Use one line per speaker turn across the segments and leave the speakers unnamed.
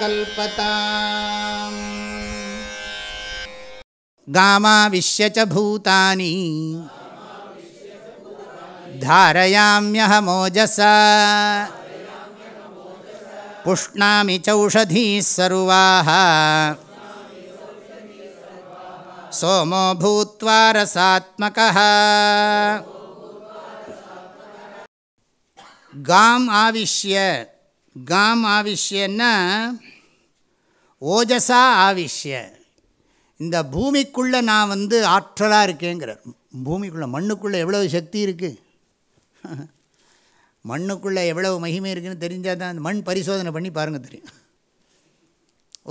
कल्पता गामाविश्य च भूतानि धारयाम्यहमोजसा पुष्णामि चौषधीः सर्वाः सोमो भूत्वा रसात्मकः காம் ஆவிஷ்ய காம் ஆவிஷ்யன்னா ஓஜஸா ஆவிஷ்ய இந்த பூமிக்குள்ளே நான் வந்து ஆற்றலாக இருக்கேங்கிறார் பூமிக்குள்ளே மண்ணுக்குள்ளே எவ்வளவு சக்தி இருக்குது மண்ணுக்குள்ளே எவ்வளவு மகிமை இருக்குதுன்னு தெரிஞ்சால் தான் அந்த மண் பரிசோதனை பண்ணி பாருங்கள் தெரியும்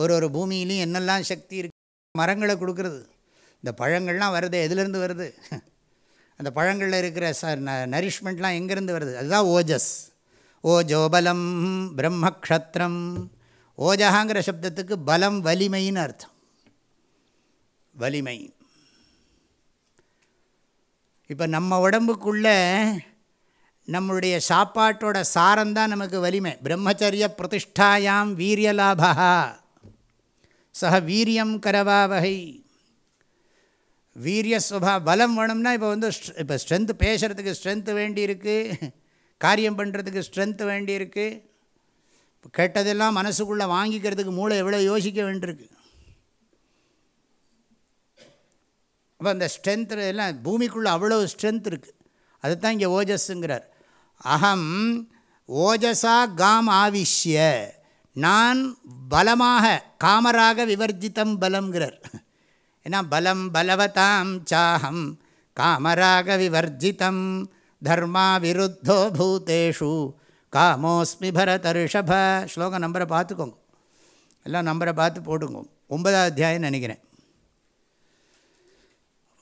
ஒரு ஒரு பூமியிலையும் என்னெல்லாம் சக்தி இருக்குது மரங்களை கொடுக்குறது இந்த பழங்கள்லாம் வருது எதுலேருந்து வருது அந்த பழங்களில் இருக்கிற ச ந நரிஷ்மெண்ட்லாம் எங்கேருந்து வருது அதுதான் ஓஜஸ் ஓஜோபலம் பிரம்மக்ஷத்திரம் ஓஜகாங்கிற சப்தத்துக்கு பலம் வலிமைன்னு அர்த்தம் வலிமை இப்போ நம்ம உடம்புக்குள்ளே நம்மளுடைய சாப்பாட்டோட சாரந்தான் நமக்கு வலிமை பிரம்மச்சரிய பிரதிஷ்டாயாம் வீரியலாபா சக வீரியம் வகை வீரிய சுபா பலம் வேணும்னா இப்போ வந்து இப்போ ஸ்ட்ரென்த்து பேசுகிறதுக்கு ஸ்ட்ரென்த்து வேண்டியிருக்கு காரியம் பண்ணுறதுக்கு ஸ்ட்ரென்த்து வேண்டியிருக்கு கெட்டதெல்லாம் மனசுக்குள்ளே வாங்கிக்கிறதுக்கு மூளை எவ்வளோ யோசிக்க வேண்டியிருக்கு அப்போ அந்த ஸ்ட்ரென்த்து எல்லாம் பூமிக்குள்ளே அவ்வளோ ஸ்ட்ரென்த் இருக்குது அதுதான் இங்கே ஓஜஸ்ஸுங்கிறார் அகம் ஓஜஸா காம் ஆவிஷ்ய நான் பலமாக காமராக விவர்ஜித்தம் பலம்ங்கிறார் ஏன்னா பலம் பலவதாம் சாஹம் காமராக விவர்ஜிதம் தர்மா விருத்தோ பூத்தேஷு காமோஸ்மி பரத ரிஷப ஸ்லோகம் நம்பரை பார்த்துக்கோங்க எல்லாம் நம்பரை பார்த்து போட்டுங்க ஒன்பதாம் அத்தியாயம் நினைக்கிறேன்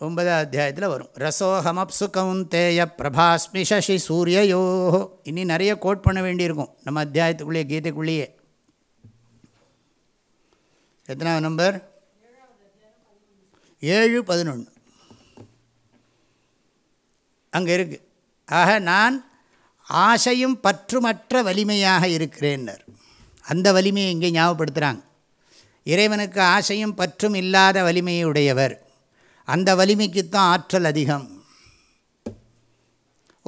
ஒன்பதாம் அத்தியாயத்தில் வரும் ரசோஹமப்சு கவுந்தேய பிரபாஸ்மி சசி சூரியயோ இனி நிறைய கோட் பண்ண வேண்டியிருக்கும் நம்ம அத்தியாயத்துக்குள்ளேயே கீதைக்குள்ளேயே எத்தனாவது நம்பர் ஏழு பதினொன்று அங்கே இருக்குது ஆக நான் ஆசையும் பற்றுமற்ற வலிமையாக இருக்கிறேன்னர் அந்த வலிமையை இங்கே ஞாபகப்படுத்துகிறாங்க இறைவனுக்கு ஆசையும் பற்றும் இல்லாத வலிமையை உடையவர் அந்த வலிமைக்குத்தான் ஆற்றல் அதிகம்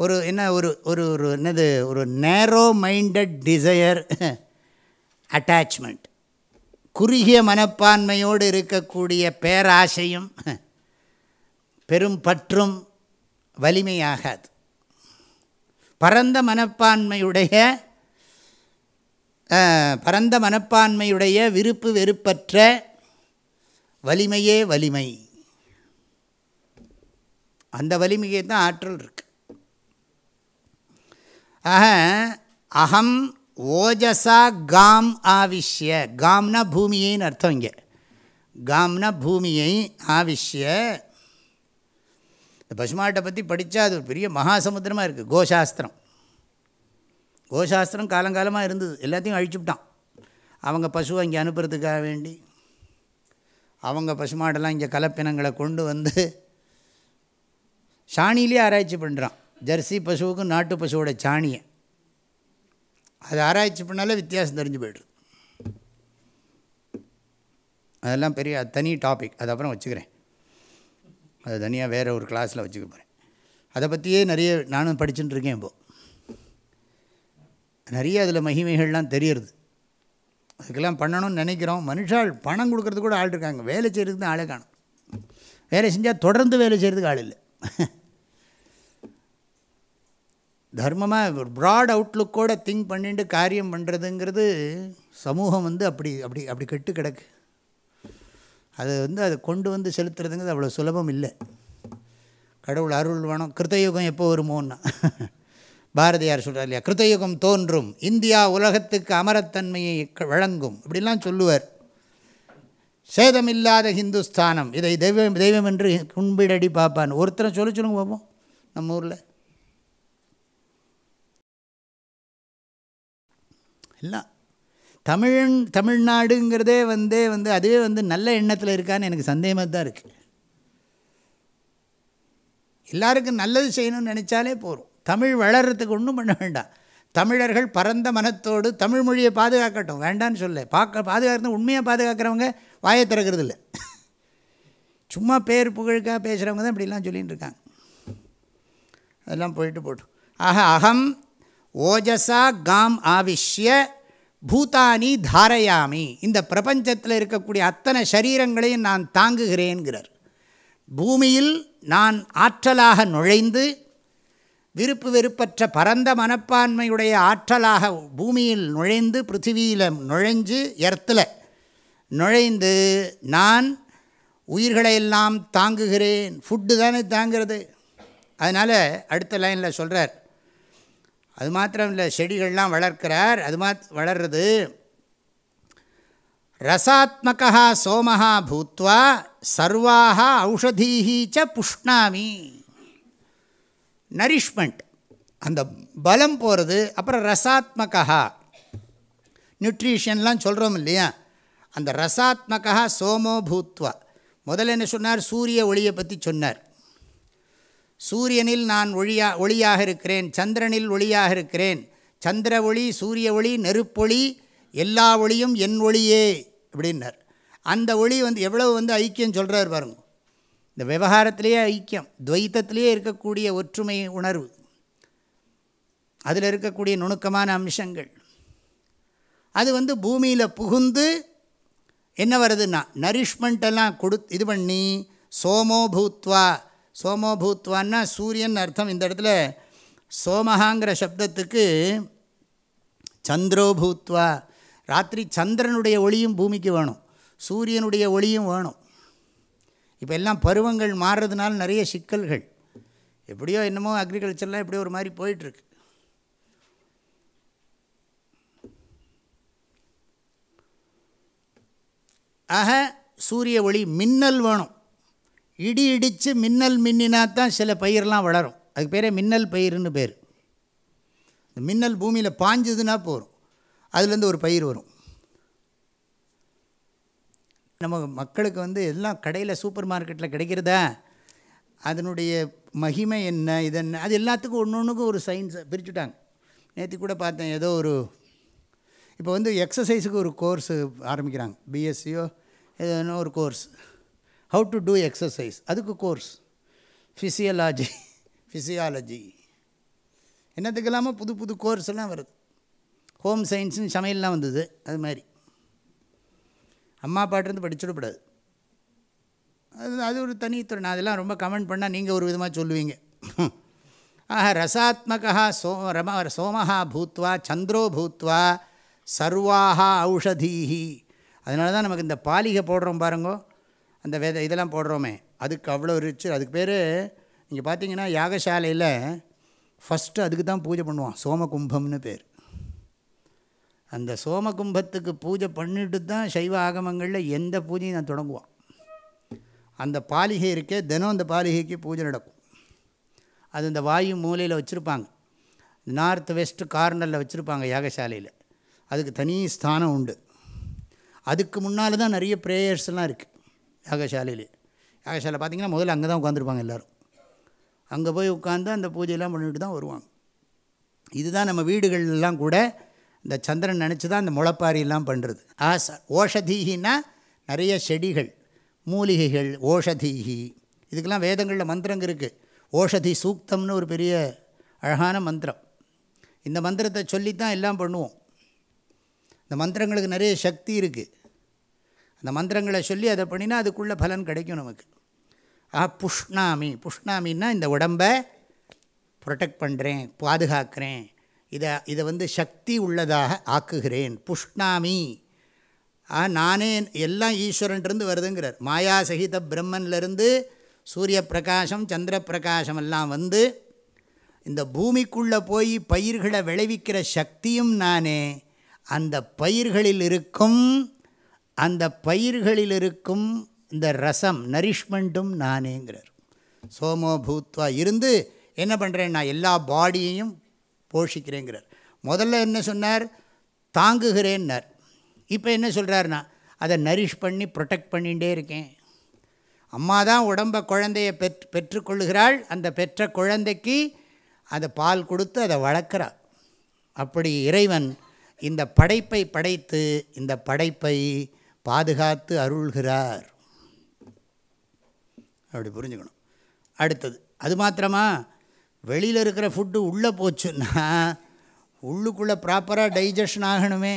ஒரு என்ன ஒரு ஒரு ஒரு என்னது ஒரு நேரோ மைண்டட் டிசையர் அட்டாச்மெண்ட் குறுகிய மனப்பான்மையோடு இருக்கக்கூடிய பேராசையும் பெரும் பற்றும் வலிமையாகாது பரந்த மனப்பான்மையுடைய பரந்த மனப்பான்மையுடைய விருப்பு வெறுப்பற்ற வலிமையே வலிமை அந்த வலிமையை தான் ஆற்றல் இருக்கு ஆக அகம் ஓஜசா காம் ஆவிஷ்ய காம்னா பூமியின்னு அர்த்தம் இங்கே காம்னா பூமியை ஆவிஷ்ய இந்த பசுமாட்டை பற்றி படித்தா அது பெரிய மகாசமுத்திரமாக இருக்குது கோசாஸ்திரம் கோசாஸ்திரம் காலங்காலமாக இருந்தது எல்லாத்தையும் அழிச்சுவிட்டான் அவங்க பசுவை இங்கே அனுப்புறதுக்காக வேண்டி அவங்க பசுமாடெல்லாம் இங்கே கலப்பினங்களை கொண்டு வந்து சாணியிலே ஆராய்ச்சி பண்ணுறான் ஜெர்சி பசுவுக்கும் நாட்டு பசுவோட சாணியை அது ஆராய்ச்சி பண்ணாலே வித்தியாசம் தெரிஞ்சு போய்டுது அதெல்லாம் பெரிய தனி டாபிக் அது அப்புறம் வச்சுக்கிறேன் அது தனியாக வேறு ஒரு கிளாஸில் வச்சுக்க போகிறேன் அதை பற்றியே நிறைய நானும் படிச்சுட்டு இருக்கேன் இப்போது நிறைய அதில் மகிமைகள்லாம் தெரியறது அதுக்கெல்லாம் பண்ணணும்னு நினைக்கிறோம் மனுஷால் பணம் கொடுக்குறது கூட ஆள் இருக்காங்க வேலை செய்கிறதுக்கு தான் ஆளே காணும் வேலை செஞ்சால் தொடர்ந்து வேலை செய்கிறதுக்கு ஆள் இல்லை தர்மமாக ஒரு ப்ராட் அவுட்லுக்கோடு திங்க் பண்ணிட்டு காரியம் பண்ணுறதுங்கிறது சமூகம் வந்து அப்படி அப்படி அப்படி கெட்டு கிடக்கு அது வந்து அதை கொண்டு வந்து செலுத்துறதுங்கிறது அவ்வளோ சுலபம் இல்லை கடவுள் அருள் வேணும் கிருத்தயுகம் எப்போ வருமோன்னா பாரதியார் சொல்கிறார் இல்லையா கிருத்தயுகம் தோன்றும் இந்தியா உலகத்துக்கு அமரத்தன்மையை வழங்கும் இப்படிலாம் சொல்லுவார் சேதமில்லாத ஹிந்துஸ்தானம் இதை தெய்வம் தெய்வம் என்று கும்பிடடி பார்ப்பான் ஒருத்தரை சொல்லி சொல்லுங்க பார்ப்போம் நம்ம ஊரில் எல்லாம் தமிழ் தமிழ்நாடுங்கிறதே வந்து வந்து அதுவே வந்து நல்ல எண்ணத்தில் இருக்கான்னு எனக்கு சந்தேகமாக தான் இருக்குது எல்லாருக்கும் நல்லது செய்யணும்னு நினச்சாலே போகிறோம் தமிழ் வளர்கிறதுக்கு ஒன்றும் பண்ண வேண்டாம் தமிழர்கள் பரந்த மனத்தோடு தமிழ் மொழியை பாதுகாக்கட்டும் வேண்டான்னு சொல்ல பார்க்க பாதுகாக்கிறது உண்மையாக பாதுகாக்கிறவங்க வாயை திறக்கிறது இல்லை சும்மா பேர் புகழுக்காக பேசுகிறவங்க தான் இப்படிலாம் சொல்லிகிட்டு இருக்காங்க அதெல்லாம் போயிட்டு போட்டோம் ஆக அகம் ஓஜசா காம் ஆவிஷ்ய பூதானி தாரயாமி இந்த பிரபஞ்சத்தில் இருக்கக்கூடிய அத்தனை சரீரங்களையும் நான் தாங்குகிறேன்கிறார் பூமியில் நான் ஆற்றலாக நுழைந்து விருப்பு வெறுப்பற்ற பரந்த மனப்பான்மையுடைய ஆற்றலாக பூமியில் நுழைந்து பிருத்திவியில் நுழைஞ்சு எர்த்தில் நுழைந்து நான் உயிர்களை எல்லாம் தாங்குகிறேன் ஃபுட்டு தானே தாங்கிறது அதனால் அடுத்த லைனில் சொல்கிறார் அது மாத்திரம் இல்லை செடிகள்லாம் வளர்க்கிறார் அது மாத் வளர்றது ரசாத்மகா சோமஹா பூத்வா சர்வாக ஔஷதீஹி ச புஷ்ணாமி நரிஷ்மெண்ட் அந்த பலம் போகிறது அப்புறம் ரசாத்மகா நியூட்ரிஷன்லாம் சொல்கிறோம் இல்லையா அந்த ரசாத்மகா சோமோ பூத்வா முதல்ல என்ன சொன்னார் சூரிய ஒளியை பற்றி சொன்னார் சூரியனில் நான் ஒளியா ஒளியாக இருக்கிறேன் சந்திரனில் ஒளியாக இருக்கிறேன் சந்திர ஒளி சூரிய ஒளி நெருப்பொளி எல்லா ஒளியும் என் ஒளியே அப்படின்னார் அந்த ஒளி வந்து எவ்வளவு வந்து ஐக்கியம் சொல்கிறார் பாருங்க இந்த விவகாரத்திலேயே ஐக்கியம் துவைத்தத்திலேயே இருக்கக்கூடிய ஒற்றுமை உணர்வு அதில் இருக்கக்கூடிய நுணுக்கமான அம்சங்கள் அது வந்து பூமியில் புகுந்து என்ன வருதுன்னா நரிஷ்மெண்ட்டெல்லாம் கொடு இது பண்ணி சோமோ பூத்வா சோமோ சூரியன் அர்த்தம் இந்த இடத்துல சோமஹாங்கிற சப்தத்துக்கு சந்திரோபூத்வா ராத்திரி சந்திரனுடைய ஒளியும் பூமிக்கு வேணும் சூரியனுடைய ஒளியும் வேணும் இப்போ எல்லாம் பருவங்கள் மாறுறதுனால நிறைய சிக்கல்கள் எப்படியோ என்னமோ அக்ரிகல்ச்சர்லாம் எப்படியோ ஒரு மாதிரி போயிட்டுருக்கு ஆக சூரிய ஒளி மின்னல் வேணும் இடி இடித்து மின்னல் மின்னினா தான் சில பயிரெலாம் வளரும் அதுக்கு பேரே மின்னல் பயிர்னு பேர் இந்த மின்னல் பூமியில் பாஞ்சதுன்னா போகும் அதுலேருந்து ஒரு பயிர் வரும் நம்ம மக்களுக்கு வந்து எல்லாம் கடையில் சூப்பர் மார்க்கெட்டில் கிடைக்கிறதா அதனுடைய மகிமை என்ன இது என்ன அது எல்லாத்துக்கும் ஒன்று ஒன்றுக்கும் ஒரு சயின்ஸை பிரிச்சுட்டாங்க நேற்று கூட பார்த்தேன் ஏதோ ஒரு இப்போ வந்து எக்ஸசைஸுக்கு ஒரு கோர்ஸு ஆரம்பிக்கிறாங்க பிஎஸ்சியோ ஏதோ ஒரு course how to do exercise அதுக்கு கோர்ஸ் ஃபிசியலாஜி ஃபிசியாலஜி என்னத்துக்கு இல்லாமல் புது புது கோர்ஸ் எல்லாம் வருது ஹோம் சயின்ஸுன்னு சமையல்லாம் வந்தது அது மாதிரி அம்மா பாட்டிருந்து படிச்சுடக்கூடாது அது அது ஒரு தனித்துறை நான் அதெல்லாம் ரொம்ப கமெண்ட் பண்ணால் நீங்கள் ஒரு விதமாக சொல்லுவீங்க ஆஹ ரசாத்மகா சோ ரம சோமஹா பூத்வா சந்திரோ பூத்வா சர்வாகா ஔஷதீஹி அதனால தான் நமக்கு இந்த பாலிகை போடுறோம் பாருங்கோ அந்த வேத இதெல்லாம் போடுறோமே அதுக்கு அவ்வளோ ரிச்சு அதுக்கு பேர் இங்கே பார்த்தீங்கன்னா யாகசாலையில் ஃபஸ்ட்டு அதுக்கு தான் பூஜை பண்ணுவான் சோமகும்பம்னு பேர் அந்த சோமகும்பத்துக்கு பூஜை பண்ணிட்டு தான் சைவ ஆகமங்களில் எந்த பூஜையும் நான் தொடங்குவான் அந்த பாலிகை இருக்கே தினம் அந்த பாலிகைக்கு பூஜை நடக்கும் அது இந்த வாயு மூலையில் வச்சுருப்பாங்க நார்த் வெஸ்ட் கார்னரில் வச்சுருப்பாங்க யாகசாலையில் அதுக்கு தனி ஸ்தானம் உண்டு அதுக்கு முன்னால் தான் நிறைய ப்ரேயர்ஸ்லாம் இருக்குது யாகசாலையிலே யாகசாலை பார்த்திங்கன்னா முதல்ல அங்கே தான் உட்காந்துருப்பாங்க எல்லோரும் அங்கே போய் உட்காந்து அந்த பூஜையெல்லாம் பண்ணிட்டு தான் வருவாங்க இதுதான் நம்ம வீடுகள்லாம் கூட இந்த சந்திரன் நினச்சி தான் இந்த முளைப்பாரியெல்லாம் பண்ணுறது ஆச ஓஷதீகின்னா நிறைய செடிகள் மூலிகைகள் ஓஷதீகி இதுக்கெல்லாம் வேதங்களில் மந்திரங்க இருக்குது ஓஷதி சூக்தம்னு ஒரு பெரிய அழகான மந்திரம் இந்த மந்திரத்தை சொல்லி தான் எல்லாம் பண்ணுவோம் இந்த மந்திரங்களுக்கு நிறைய சக்தி இருக்குது அந்த மந்திரங்களை சொல்லி அதை பண்ணினா அதுக்குள்ளே பலன் கிடைக்கும் நமக்கு ஆ புஷ்ணாமி புஷ்ணாமின்னா இந்த உடம்பை ப்ரொடெக்ட் பண்ணுறேன் பாதுகாக்கிறேன் இதை இதை வந்து சக்தி உள்ளதாக ஆக்குகிறேன் புஷ்ணாமி ஆ நானே எல்லாம் ஈஸ்வரன்ட்ருந்து வருதுங்கிறார் மாயா சகித பிரம்மன்லேருந்து சூரிய பிரகாசம் சந்திர பிரகாசம் எல்லாம் வந்து இந்த பூமிக்குள்ளே போய் பயிர்களை விளைவிக்கிற சக்தியும் நானே அந்த பயிர்களில் இருக்கும் அந்த பயிர்களில் இருக்கும் இந்த ரசம் நரிஷ்மெண்ட்டும் நானேங்கிறார் சோமோ பூத்வா இருந்து என்ன பண்ணுறேன் நான் எல்லா பாடியையும் போஷிக்கிறேங்கிறார் முதல்ல என்ன சொன்னார் தாங்குகிறேன்னார் இப்போ என்ன சொல்கிறாருன்னா அதை நரிஷ் பண்ணி ப்ரொடெக்ட் பண்ணிகிட்டே இருக்கேன் அம்மா தான் உடம்பை குழந்தையை பெற் பெற்றுக்கொள்கிறாள் அந்த பெற்ற குழந்தைக்கு அதை பால் கொடுத்து அதை வளர்க்குறாள் அப்படி இறைவன் இந்த படைப்பை படைத்து இந்த படைப்பை பாதுகாத்து அருள்கிறார் அப்படி புரிஞ்சுக்கணும் அடுத்தது அது மாத்திரமா வெளியில் இருக்கிற ஃபுட்டு உள்ளே போச்சுன்னா உள்ளுக்குள்ளே ப்ராப்பராக டைஜஷன் ஆகணுமே